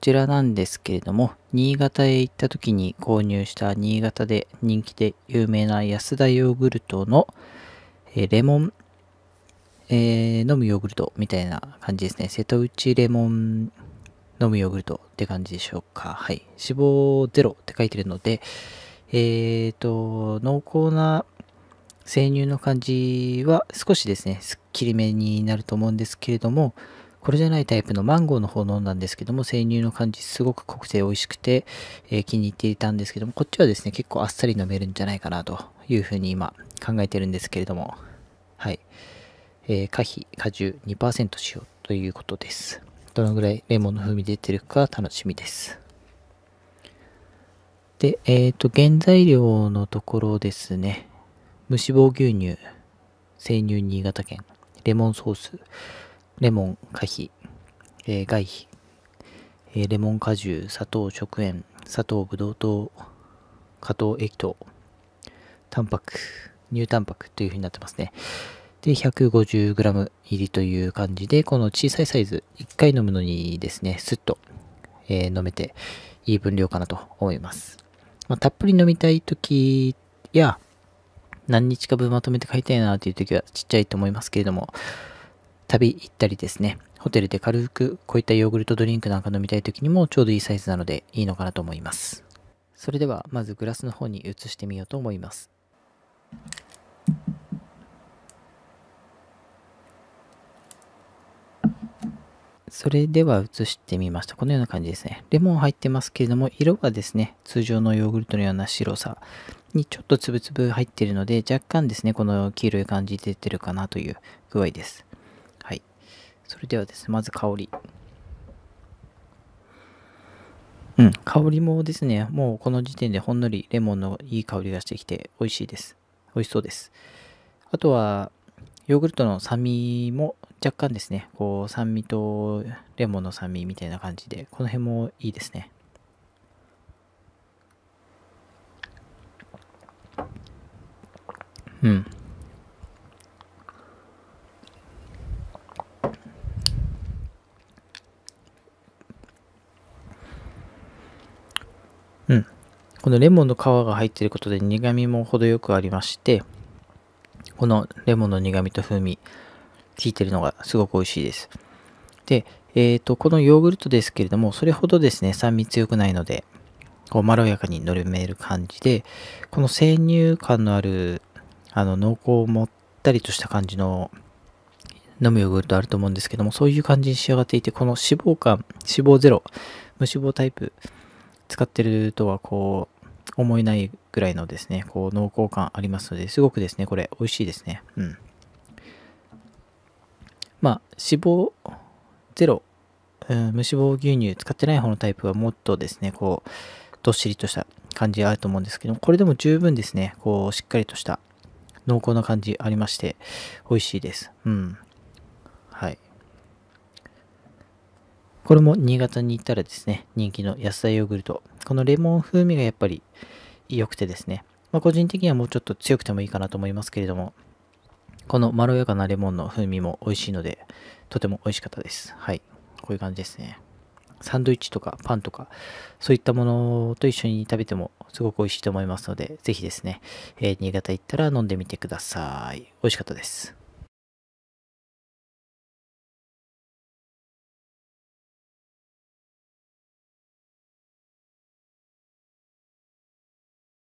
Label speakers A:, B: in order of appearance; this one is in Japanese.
A: ちらなんですけれども、新潟へ行った時に購入した新潟で人気で有名な安田ヨーグルトの、えレモン、えー、飲むヨーグルトみたいな感じですね。瀬戸内レモン飲むヨーグルトって感じでしょうか。はい。脂肪ゼロって書いてるので、えっ、ー、と、濃厚な生乳の感じは少しですね、すっきりめになると思うんですけれども、これじゃないタイプのマンゴーの方を飲んだんですけども、生乳の感じすごく濃くて美味しくて、えー、気に入っていたんですけども、こっちはですね、結構あっさり飲めるんじゃないかなというふうに今考えてるんですけれども、はい。えー、可否、果汁2%塩ということです。どのぐらいレモンの風味出てるか楽しみです。で、えっ、ー、と、原材料のところですね。無脂肪牛乳、生乳新潟県、レモンソース、レモン、可否、えー、外皮、えー、レモン果汁、砂糖、食塩、砂糖、ブドウ糖、加糖、液糖、タンパク、乳タンパクというふうになってますね。で、150g 入りという感じで、この小さいサイズ、1回飲むのにですね、スッと、えー、飲めていい分量かなと思います。まあ、たっぷり飲みたい時や、何日か分まとめて買いたいなという時はちっちゃいと思いますけれども、旅行ったりですね、ホテルで軽くこういったヨーグルトドリンクなんか飲みたい時にもちょうどいいサイズなのでいいのかなと思います。それではまずグラスの方に移してみようと思います。それでは移してみました。このような感じですね。レモン入ってますけれども、色がですね、通常のヨーグルトのような白さにちょっとつぶつぶ入ってるので、若干ですね、この黄色い感じ出てるかなという具合です。それではですね、まず香り。うん、香りもですね、もうこの時点でほんのりレモンのいい香りがしてきて美味しいです。美味しそうです。あとは、ヨーグルトの酸味も若干ですね、こう酸味とレモンの酸味みたいな感じで、この辺もいいですね。うん。このレモンの皮が入っていることで苦味も程よくありまして、このレモンの苦味と風味、効いてるのがすごく美味しいです。で、えっ、ー、と、このヨーグルトですけれども、それほどですね、酸味強くないので、こうまろやかにのるめる感じで、この生乳感のある、あの、濃厚をもったりとした感じの飲むヨーグルトあると思うんですけども、そういう感じに仕上がっていて、この脂肪感、脂肪ゼロ、無脂肪タイプ使ってるとはこう思えないぐらいのですね、こう濃厚感ありますので、すごくですね、これ美味しいですね。うん。まあ、脂肪ゼロ、うん、無脂肪牛乳使ってない方のタイプはもっとですね、こう、どっしりとした感じがあると思うんですけども、これでも十分ですね、こう、しっかりとした濃厚な感じありまして、美味しいです。うん。はい。これも新潟に行ったらですね、人気の野菜ヨーグルト。このレモン風味がやっぱり良くてですね、まあ、個人的にはもうちょっと強くてもいいかなと思いますけれども、このまろやかなレモンの風味も美味しいので、とても美味しかったです。はい。こういう感じですね。サンドイッチとかパンとか、そういったものと一緒に食べてもすごく美味しいと思いますので、ぜひですね、えー、新潟行ったら飲んでみてください。美味しかったです。